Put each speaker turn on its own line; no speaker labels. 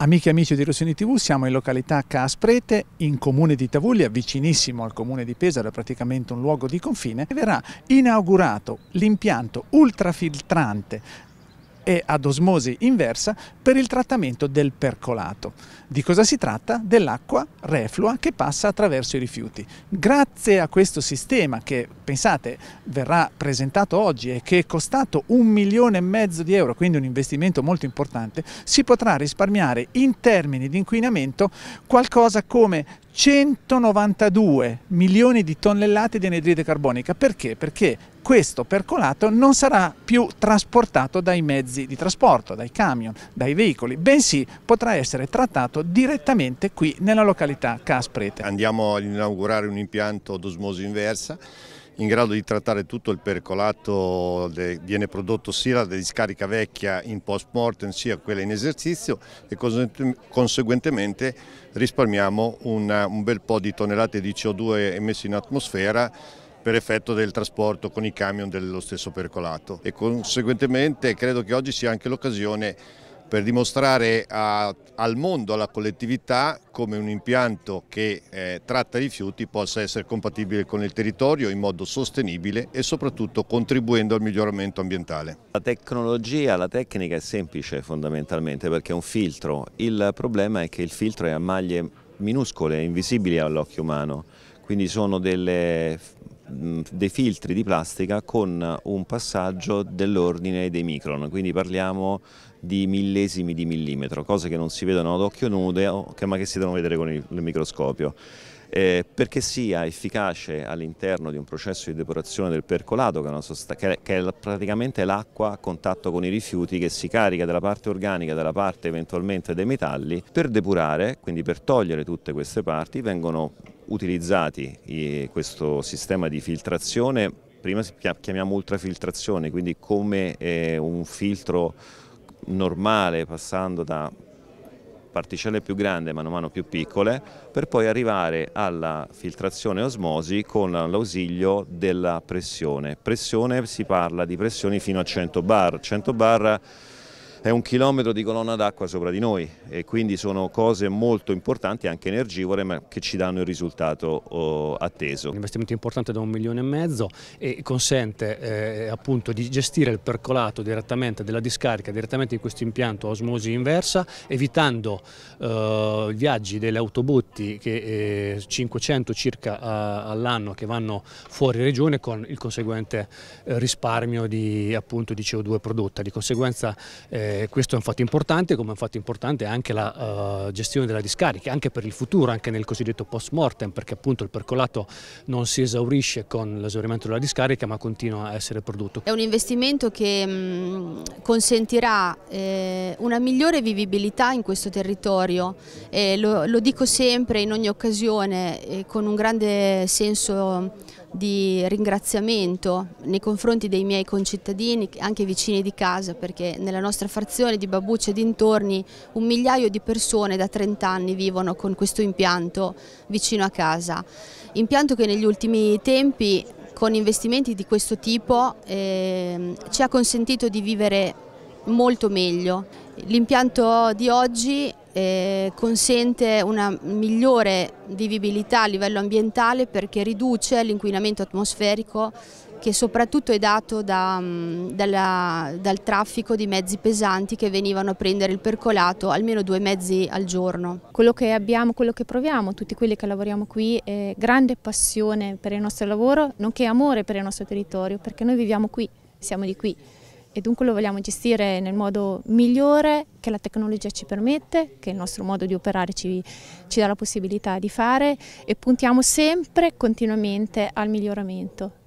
Amiche e amici di Rossini TV, siamo in località Casprete, in comune di Tavuglia, vicinissimo al comune di Pesaro, praticamente un luogo di confine, e verrà inaugurato l'impianto ultrafiltrante e ad osmosi inversa per il trattamento del percolato. Di cosa si tratta? Dell'acqua reflua che passa attraverso i rifiuti. Grazie a questo sistema che, pensate, verrà presentato oggi e che è costato un milione e mezzo di euro, quindi un investimento molto importante, si potrà risparmiare in termini di inquinamento qualcosa come 192 milioni di tonnellate di anidride carbonica. Perché? Perché questo percolato non sarà più trasportato dai mezzi di trasporto, dai camion, dai veicoli, bensì
potrà essere trattato direttamente qui nella località Casprete. Andiamo ad inaugurare un impianto d'osmosi inversa in grado di trattare tutto il percolato che viene prodotto sia dalla discarica vecchia in post mortem sia quella in esercizio e conseguentemente risparmiamo una, un bel po' di tonnellate di CO2 emesse in atmosfera per effetto del trasporto con i camion dello stesso percolato e conseguentemente credo che oggi sia anche l'occasione per dimostrare a, al mondo, alla collettività, come un impianto che eh, tratta rifiuti possa essere compatibile con il territorio in modo sostenibile e soprattutto contribuendo al miglioramento ambientale.
La tecnologia, la tecnica è semplice fondamentalmente perché è un filtro, il problema è che il filtro è a maglie minuscole, invisibili all'occhio umano, quindi sono delle Mm, dei filtri di plastica con un passaggio dell'ordine dei micron, quindi parliamo di millesimi di millimetro, cose che non si vedono ad occhio nudo ma che si devono vedere con il, microscopio. Eh, perché sia efficace all'interno di un processo di depurazione del percolato, che è, che, che è praticamente l'acqua a contatto con i rifiuti che si carica dalla parte organica, dalla parte eventualmente dei metalli, per depurare, quindi per togliere tutte queste parti, vengono utilizzati questo sistema di filtrazione, prima chiamiamo ultrafiltrazione, quindi come eh, un filtro normale passando da particelle più grandi mano a mano più piccole per poi arrivare alla filtrazione osmosi con l'ausilio della pressione. Pressione si parla di pressioni fino a 100 bar, 100 bar è un chilometro di colonna d'acqua sopra di noi e quindi sono cose molto importanti, anche energivore, ma che ci danno il risultato oh, atteso. Un investimento importante da un milione e mezzo e consente eh, appunto di
gestire il percolato direttamente della discarica direttamente in questo impianto osmosi inversa, evitando eh, i viaggi delle autobotti che eh, 500 circa all'anno che vanno fuori regione con il conseguente eh, risparmio di, appunto, di CO2 prodotta. Di conseguenza eh, eh, questo è un fatto importante, come è un fatto importante anche la uh, gestione della discarica, anche per il futuro, anche nel cosiddetto post mortem, perché appunto il percolato non si esaurisce con l'esaurimento della discarica ma continua a essere prodotto.
È un investimento che mh, mm, consentirà eh, una migliore vivibilità in questo territorio, eh, lo, lo, dico sempre in ogni occasione eh, con un grande senso di ringraziamento nei confronti dei miei concittadini, anche vicini di casa, perché nella nostra frazione di Babucce e dintorni un migliaio di persone da 30 anni vivono con questo impianto vicino a casa. Impianto che negli ultimi tempi con investimenti di questo tipo eh, ci ha consentito di vivere molto meglio. L'impianto di oggi eh, consente una migliore vivibilità a livello ambientale perché riduce l'inquinamento atmosferico che soprattutto è dato da, mm, dalla, dal traffico di mezzi pesanti che venivano a prendere il percolato, almeno due mezzi al giorno. Quello che abbiamo, quello che proviamo, tutti quelli che lavoriamo qui, è grande passione per il nostro lavoro, nonché amore per il nostro territorio, perché noi viviamo qui, siamo di qui e dunque lo vogliamo gestire nel modo migliore che la tecnologia ci permette, che il nostro modo di operare ci, ci dà la possibilità di fare e puntiamo sempre continuamente al miglioramento.